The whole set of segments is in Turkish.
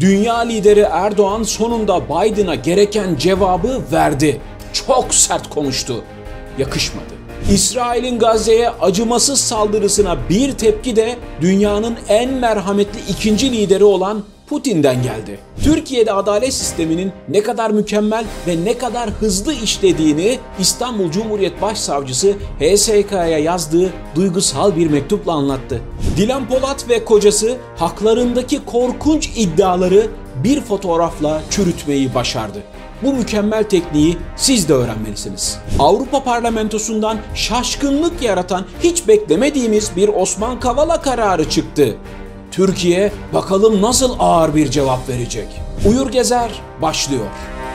Dünya lideri Erdoğan sonunda Biden'a gereken cevabı verdi. Çok sert konuştu. Yakışmadı. İsrail'in Gazze'ye acımasız saldırısına bir tepki de dünyanın en merhametli ikinci lideri olan Putin'den geldi. Türkiye'de adalet sisteminin ne kadar mükemmel ve ne kadar hızlı işlediğini İstanbul Cumhuriyet Başsavcısı HSK'ya yazdığı duygusal bir mektupla anlattı. Dilan Polat ve kocası haklarındaki korkunç iddiaları bir fotoğrafla çürütmeyi başardı. Bu mükemmel tekniği siz de öğrenmelisiniz. Avrupa Parlamentosu'ndan şaşkınlık yaratan hiç beklemediğimiz bir Osman Kavala kararı çıktı. Türkiye bakalım nasıl ağır bir cevap verecek? Uyur Gezer başlıyor.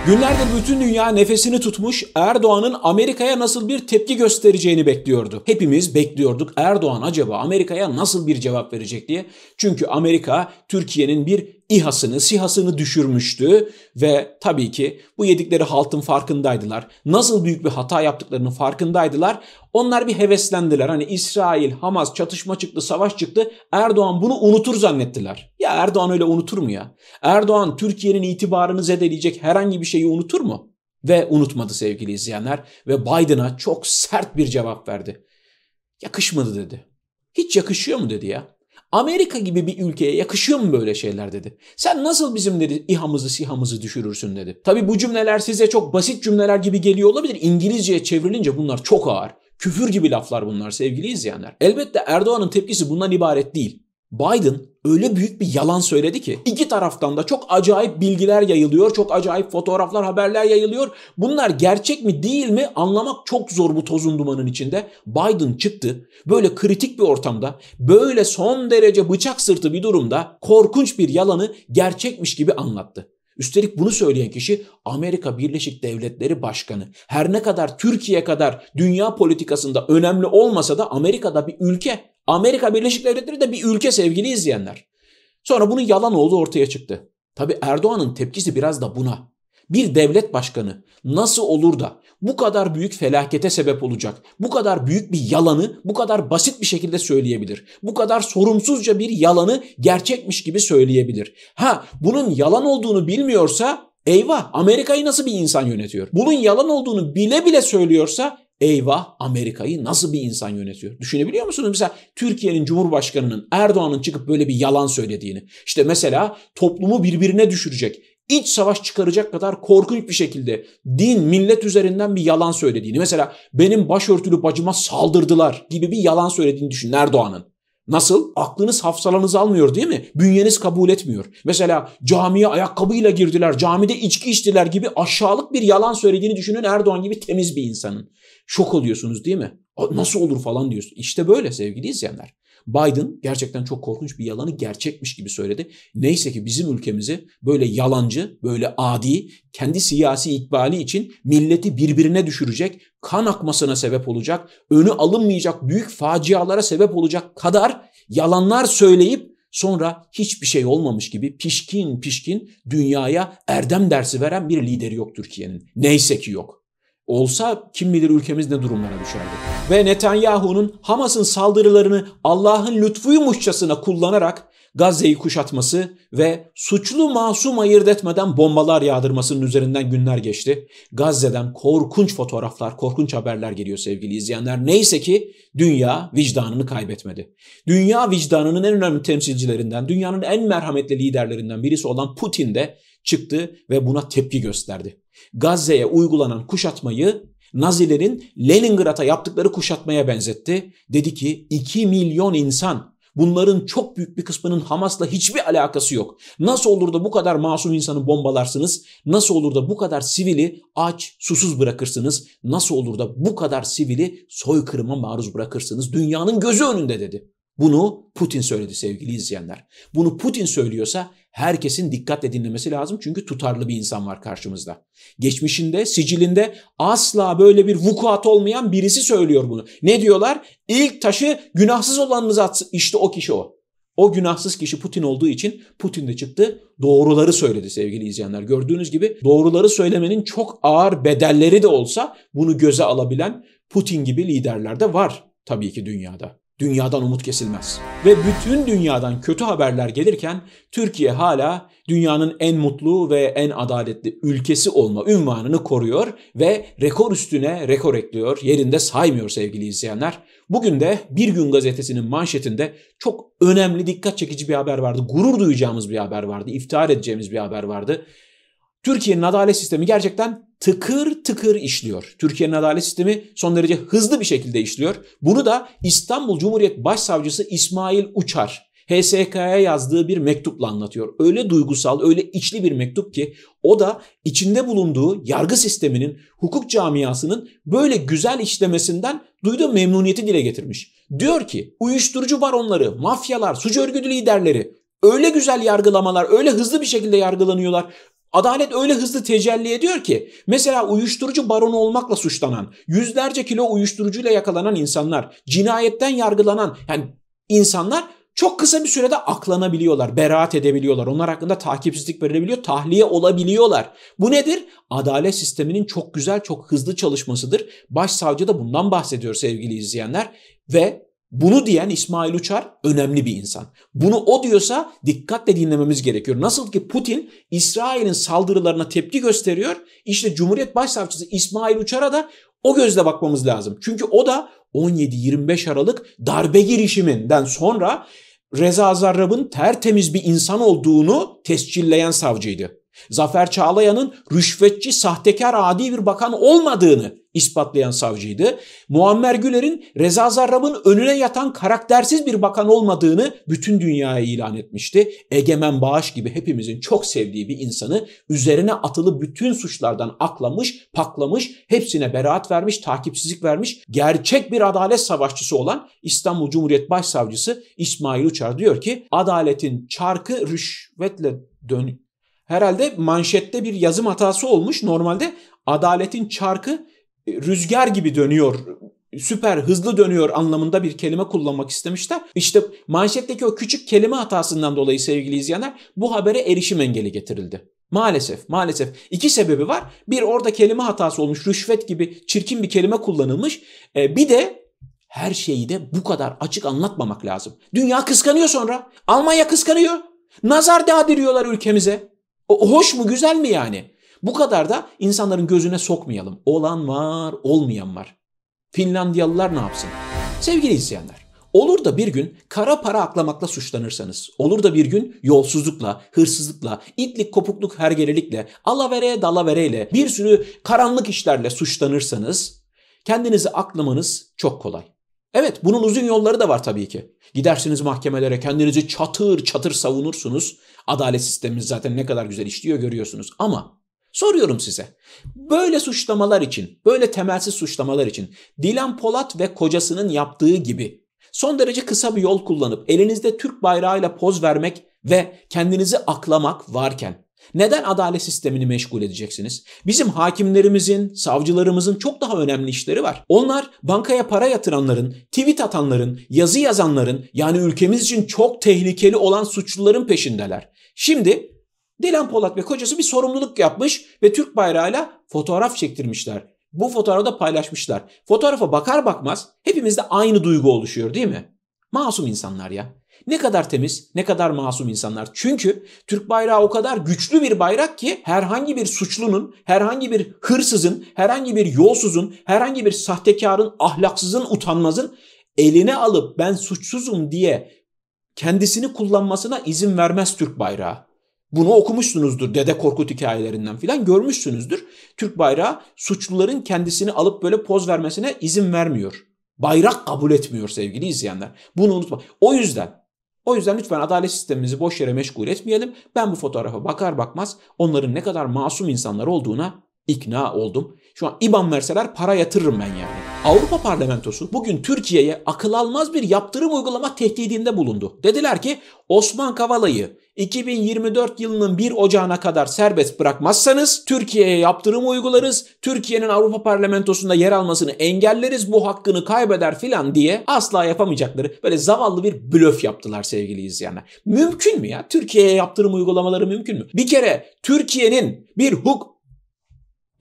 Günlerde bütün dünya nefesini tutmuş Erdoğan'ın Amerika'ya nasıl bir tepki göstereceğini bekliyordu. Hepimiz bekliyorduk Erdoğan acaba Amerika'ya nasıl bir cevap verecek diye. Çünkü Amerika Türkiye'nin bir İHA'sını, SİHA'sını düşürmüştü ve tabii ki bu yedikleri haltın farkındaydılar. Nasıl büyük bir hata yaptıklarının farkındaydılar. Onlar bir heveslendiler. Hani İsrail, Hamas çatışma çıktı, savaş çıktı. Erdoğan bunu unutur zannettiler. Ya Erdoğan öyle unutur mu ya? Erdoğan Türkiye'nin itibarını zedeleyecek herhangi bir şeyi unutur mu? Ve unutmadı sevgili izleyenler ve Biden'a çok sert bir cevap verdi. Yakışmadı dedi. Hiç yakışıyor mu dedi ya? Amerika gibi bir ülkeye yakışıyor mu böyle şeyler dedi. Sen nasıl bizim dedi İHA'mızı SİHA'mızı düşürürsün dedi. Tabi bu cümleler size çok basit cümleler gibi geliyor olabilir. İngilizceye çevrilince bunlar çok ağır. Küfür gibi laflar bunlar sevgili izleyenler. Elbette Erdoğan'ın tepkisi bundan ibaret değil. Biden öyle büyük bir yalan söyledi ki iki taraftan da çok acayip bilgiler yayılıyor, çok acayip fotoğraflar, haberler yayılıyor. Bunlar gerçek mi değil mi anlamak çok zor bu tozun dumanın içinde. Biden çıktı böyle kritik bir ortamda, böyle son derece bıçak sırtı bir durumda korkunç bir yalanı gerçekmiş gibi anlattı. Üstelik bunu söyleyen kişi Amerika Birleşik Devletleri Başkanı. Her ne kadar Türkiye kadar dünya politikasında önemli olmasa da Amerika'da bir ülke Amerika Birleşik Devletleri de bir ülke sevgili izleyenler. Sonra bunun yalan olduğu ortaya çıktı. Tabi Erdoğan'ın tepkisi biraz da buna. Bir devlet başkanı nasıl olur da bu kadar büyük felakete sebep olacak, bu kadar büyük bir yalanı bu kadar basit bir şekilde söyleyebilir. Bu kadar sorumsuzca bir yalanı gerçekmiş gibi söyleyebilir. Ha bunun yalan olduğunu bilmiyorsa eyvah Amerika'yı nasıl bir insan yönetiyor? Bunun yalan olduğunu bile bile söylüyorsa Eyvah Amerika'yı nasıl bir insan yönetiyor? Düşünebiliyor musunuz? Mesela Türkiye'nin Cumhurbaşkanı'nın Erdoğan'ın çıkıp böyle bir yalan söylediğini. İşte mesela toplumu birbirine düşürecek, iç savaş çıkaracak kadar korkunç bir şekilde din, millet üzerinden bir yalan söylediğini. Mesela benim başörtülü bacıma saldırdılar gibi bir yalan söylediğini düşün Erdoğan'ın. Nasıl? Aklınız hafsalanız almıyor değil mi? Bünyeniz kabul etmiyor. Mesela camiye ayakkabıyla girdiler, camide içki içtiler gibi aşağılık bir yalan söylediğini düşünün Erdoğan gibi temiz bir insanın. Şok oluyorsunuz değil mi? Nasıl olur falan diyorsun. İşte böyle sevgili izleyenler. Biden gerçekten çok korkunç bir yalanı gerçekmiş gibi söyledi. Neyse ki bizim ülkemizi böyle yalancı, böyle adi, kendi siyasi ikbali için milleti birbirine düşürecek, kan akmasına sebep olacak, önü alınmayacak büyük facialara sebep olacak kadar yalanlar söyleyip sonra hiçbir şey olmamış gibi pişkin pişkin dünyaya erdem dersi veren bir lideri yok Türkiye'nin. Neyse ki yok. Olsa kim bilir ülkemiz ne durumlara düşerdi. Ve Netanyahu'nun Hamas'ın saldırılarını Allah'ın lütfuyumuşçasına kullanarak Gazze'yi kuşatması ve suçlu masum ayırt etmeden bombalar yağdırmasının üzerinden günler geçti. Gazze'den korkunç fotoğraflar, korkunç haberler geliyor sevgili izleyenler. Neyse ki dünya vicdanını kaybetmedi. Dünya vicdanının en önemli temsilcilerinden, dünyanın en merhametli liderlerinden birisi olan Putin de çıktı ve buna tepki gösterdi. Gazze'ye uygulanan kuşatmayı Nazilerin Leningrad'a yaptıkları kuşatmaya benzetti. Dedi ki 2 milyon insan Bunların çok büyük bir kısmının Hamas'la hiçbir alakası yok. Nasıl olur da bu kadar masum insanı bombalarsınız? Nasıl olur da bu kadar sivili aç, susuz bırakırsınız? Nasıl olur da bu kadar sivili soykırıma maruz bırakırsınız? Dünyanın gözü önünde dedi. Bunu Putin söyledi sevgili izleyenler. Bunu Putin söylüyorsa herkesin dikkatle dinlemesi lazım çünkü tutarlı bir insan var karşımızda. Geçmişinde, sicilinde asla böyle bir vukuat olmayan birisi söylüyor bunu. Ne diyorlar? İlk taşı günahsız olanımız atsın. İşte o kişi o. O günahsız kişi Putin olduğu için Putin de çıktı doğruları söyledi sevgili izleyenler. Gördüğünüz gibi doğruları söylemenin çok ağır bedelleri de olsa bunu göze alabilen Putin gibi liderler de var tabii ki dünyada dünyadan umut kesilmez. Ve bütün dünyadan kötü haberler gelirken Türkiye hala dünyanın en mutlu ve en adaletli ülkesi olma ünvanını koruyor ve rekor üstüne rekor ekliyor. Yerinde saymıyor sevgili izleyenler. Bugün de Bir Gün Gazetesi'nin manşetinde çok önemli dikkat çekici bir haber vardı. Gurur duyacağımız bir haber vardı. iftihar edeceğimiz bir haber vardı. Türkiye'nin adalet sistemi gerçekten tıkır tıkır işliyor. Türkiye'nin adalet sistemi son derece hızlı bir şekilde işliyor. Bunu da İstanbul Cumhuriyet Başsavcısı İsmail Uçar HSK'ya yazdığı bir mektupla anlatıyor. Öyle duygusal, öyle içli bir mektup ki o da içinde bulunduğu yargı sisteminin, hukuk camiasının böyle güzel işlemesinden duyduğu memnuniyeti dile getirmiş. Diyor ki uyuşturucu baronları, mafyalar, suç örgütü liderleri öyle güzel yargılamalar, öyle hızlı bir şekilde yargılanıyorlar, Adalet öyle hızlı tecelli ediyor ki mesela uyuşturucu baronu olmakla suçlanan, yüzlerce kilo uyuşturucuyla yakalanan insanlar, cinayetten yargılanan yani insanlar çok kısa bir sürede aklanabiliyorlar, beraat edebiliyorlar. Onlar hakkında takipsizlik verilebiliyor, tahliye olabiliyorlar. Bu nedir? Adalet sisteminin çok güzel, çok hızlı çalışmasıdır. Başsavcı da bundan bahsediyor sevgili izleyenler ve bunu diyen İsmail Uçar önemli bir insan. Bunu o diyorsa dikkatle dinlememiz gerekiyor. Nasıl ki Putin İsrail'in saldırılarına tepki gösteriyor. İşte Cumhuriyet Başsavcısı İsmail Uçar'a da o gözle bakmamız lazım. Çünkü o da 17-25 Aralık darbe girişiminden sonra Reza Zarrab'ın tertemiz bir insan olduğunu tescilleyen savcıydı. Zafer Çağlayan'ın rüşvetçi, sahtekar, adi bir bakan olmadığını ispatlayan savcıydı. Muammer Güler'in Reza Zarrab'ın önüne yatan karaktersiz bir bakan olmadığını bütün dünyaya ilan etmişti. Egemen Bağış gibi hepimizin çok sevdiği bir insanı üzerine atılı bütün suçlardan aklamış, paklamış, hepsine beraat vermiş, takipsizlik vermiş, gerçek bir adalet savaşçısı olan İstanbul Cumhuriyet Başsavcısı İsmail Uçar diyor ki adaletin çarkı rüşvetle dön herhalde manşette bir yazım hatası olmuş. Normalde adaletin çarkı e, rüzgar gibi dönüyor süper hızlı dönüyor anlamında bir kelime kullanmak istemişler. İşte manşetteki o küçük kelime hatasından dolayı sevgili izleyenler bu habere erişim engeli getirildi. Maalesef, maalesef. iki sebebi var. Bir orada kelime hatası olmuş, rüşvet gibi çirkin bir kelime kullanılmış. E, bir de her şeyi de bu kadar açık anlatmamak lazım. Dünya kıskanıyor sonra. Almanya kıskanıyor. Nazar dağdiriyorlar ülkemize hoş mu güzel mi yani? Bu kadar da insanların gözüne sokmayalım. Olan var, olmayan var. Finlandiyalılar ne yapsın? Sevgili izleyenler, olur da bir gün kara para aklamakla suçlanırsanız, olur da bir gün yolsuzlukla, hırsızlıkla, itlik kopukluk hergelelikle, alavereye dalavereyle, bir sürü karanlık işlerle suçlanırsanız, kendinizi aklamanız çok kolay. Evet bunun uzun yolları da var tabii ki. Gidersiniz mahkemelere kendinizi çatır çatır savunursunuz. Adalet sistemimiz zaten ne kadar güzel işliyor görüyorsunuz. Ama soruyorum size. Böyle suçlamalar için, böyle temelsiz suçlamalar için Dilan Polat ve kocasının yaptığı gibi son derece kısa bir yol kullanıp elinizde Türk bayrağıyla poz vermek ve kendinizi aklamak varken neden adalet sistemini meşgul edeceksiniz? Bizim hakimlerimizin, savcılarımızın çok daha önemli işleri var. Onlar bankaya para yatıranların, tweet atanların, yazı yazanların yani ülkemiz için çok tehlikeli olan suçluların peşindeler. Şimdi Dilan Polat ve kocası bir sorumluluk yapmış ve Türk bayrağıyla fotoğraf çektirmişler. Bu fotoğrafı da paylaşmışlar. Fotoğrafa bakar bakmaz hepimizde aynı duygu oluşuyor değil mi? Masum insanlar ya. Ne kadar temiz, ne kadar masum insanlar. Çünkü Türk bayrağı o kadar güçlü bir bayrak ki herhangi bir suçlunun, herhangi bir hırsızın, herhangi bir yolsuzun, herhangi bir sahtekarın, ahlaksızın, utanmazın eline alıp ben suçsuzum diye kendisini kullanmasına izin vermez Türk bayrağı. Bunu okumuşsunuzdur Dede Korkut hikayelerinden filan görmüşsünüzdür. Türk bayrağı suçluların kendisini alıp böyle poz vermesine izin vermiyor. Bayrak kabul etmiyor sevgili izleyenler. Bunu unutma. O yüzden o yüzden lütfen adalet sistemimizi boş yere meşgul etmeyelim. Ben bu fotoğrafa bakar bakmaz onların ne kadar masum insanlar olduğuna ikna oldum. Şu an IBAN verseler para yatırırım ben yani. Avrupa Parlamentosu bugün Türkiye'ye akıl almaz bir yaptırım uygulama tehdidinde bulundu. Dediler ki Osman Kavala'yı 2024 yılının 1 Ocağı'na kadar serbest bırakmazsanız Türkiye'ye yaptırım uygularız. Türkiye'nin Avrupa Parlamentosu'nda yer almasını engelleriz. Bu hakkını kaybeder filan diye asla yapamayacakları böyle zavallı bir blöf yaptılar sevgili izleyenler. Mümkün mü ya? Türkiye'ye yaptırım uygulamaları mümkün mü? Bir kere Türkiye'nin bir hukuk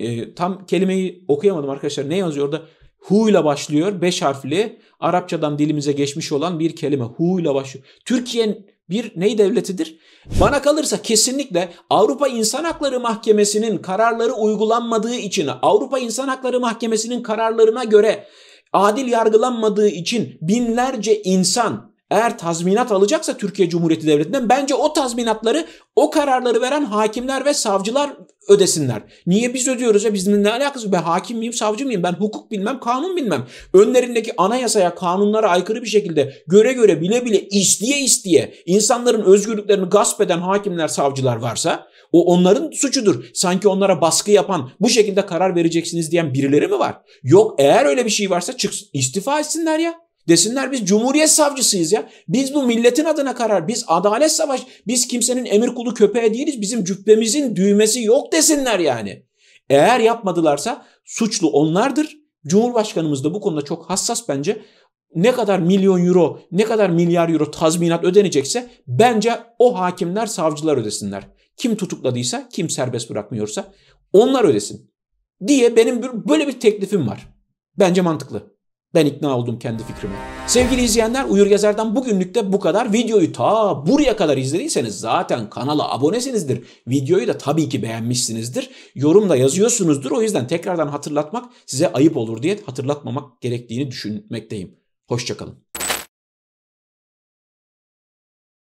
e, tam kelimeyi okuyamadım arkadaşlar. Ne yazıyor orada? Hu ile başlıyor. Beş harfli. Arapçadan dilimize geçmiş olan bir kelime. Hu ile başlıyor. Türkiye'nin bir ney devletidir? Bana kalırsa kesinlikle Avrupa İnsan Hakları Mahkemesi'nin kararları uygulanmadığı için, Avrupa İnsan Hakları Mahkemesi'nin kararlarına göre adil yargılanmadığı için binlerce insan eğer tazminat alacaksa Türkiye Cumhuriyeti Devleti'nden bence o tazminatları o kararları veren hakimler ve savcılar ödesinler. Niye biz ödüyoruz ya bizim ne alakası? Ben hakim miyim savcı mıyım ben hukuk bilmem kanun bilmem. Önlerindeki anayasaya kanunlara aykırı bir şekilde göre göre bile bile isteye isteye insanların özgürlüklerini gasp eden hakimler savcılar varsa o onların suçudur. Sanki onlara baskı yapan bu şekilde karar vereceksiniz diyen birileri mi var? Yok eğer öyle bir şey varsa çıksın istifa etsinler ya. Desinler biz cumhuriyet savcısıyız ya. Biz bu milletin adına karar. Biz adalet savaş. Biz kimsenin emir kulu köpeği değiliz. Bizim cübbemizin düğmesi yok desinler yani. Eğer yapmadılarsa suçlu onlardır. Cumhurbaşkanımız da bu konuda çok hassas bence. Ne kadar milyon euro, ne kadar milyar euro tazminat ödenecekse bence o hakimler, savcılar ödesinler. Kim tutukladıysa, kim serbest bırakmıyorsa onlar ödesin diye benim böyle bir teklifim var. Bence mantıklı. Ben ikna oldum kendi fikrime. Sevgili izleyenler Uyur Gezer'den bugünlük de bu kadar. Videoyu ta buraya kadar izlediyseniz zaten kanala abonesinizdir. Videoyu da tabii ki beğenmişsinizdir. Yorumda yazıyorsunuzdur. O yüzden tekrardan hatırlatmak size ayıp olur diye hatırlatmamak gerektiğini düşünmekteyim. Hoşçakalın.